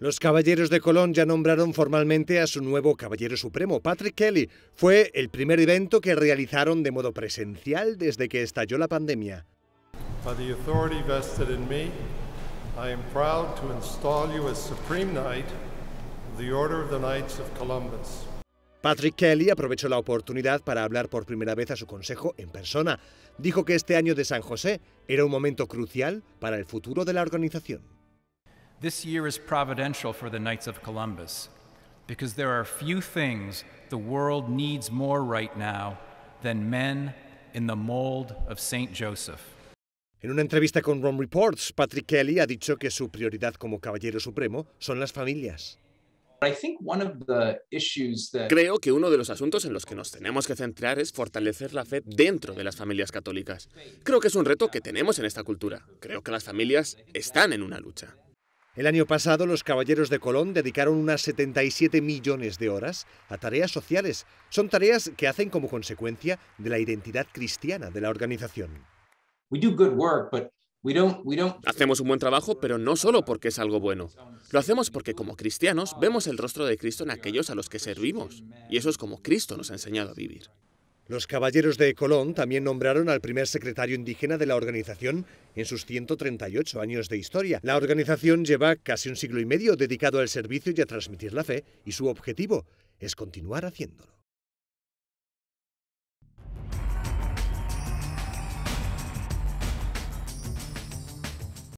Los Caballeros de Colón ya nombraron formalmente a su nuevo Caballero Supremo, Patrick Kelly. Fue el primer evento que realizaron de modo presencial desde que estalló la pandemia. Patrick Kelly aprovechó la oportunidad para hablar por primera vez a su consejo en persona. Dijo que este año de San José era un momento crucial para el futuro de la organización. This year is providential for the Knights of Columbus because there are few things the world needs more right now than men in the mold of Joseph. En una entrevista con Rome Reports, Patrick Kelly ha dicho que su prioridad como caballero supremo son las familias. Creo que uno de los asuntos en los que nos tenemos que centrar es fortalecer la fe dentro de las familias católicas. Creo que es un reto que tenemos en esta cultura. Creo que las familias están en una lucha. El año pasado los Caballeros de Colón dedicaron unas 77 millones de horas a tareas sociales. Son tareas que hacen como consecuencia de la identidad cristiana de la organización. Hacemos un buen trabajo, pero no solo porque es algo bueno. Lo hacemos porque como cristianos vemos el rostro de Cristo en aquellos a los que servimos. Y eso es como Cristo nos ha enseñado a vivir. Los caballeros de Colón también nombraron al primer secretario indígena de la organización en sus 138 años de historia. La organización lleva casi un siglo y medio dedicado al servicio y a transmitir la fe, y su objetivo es continuar haciéndolo.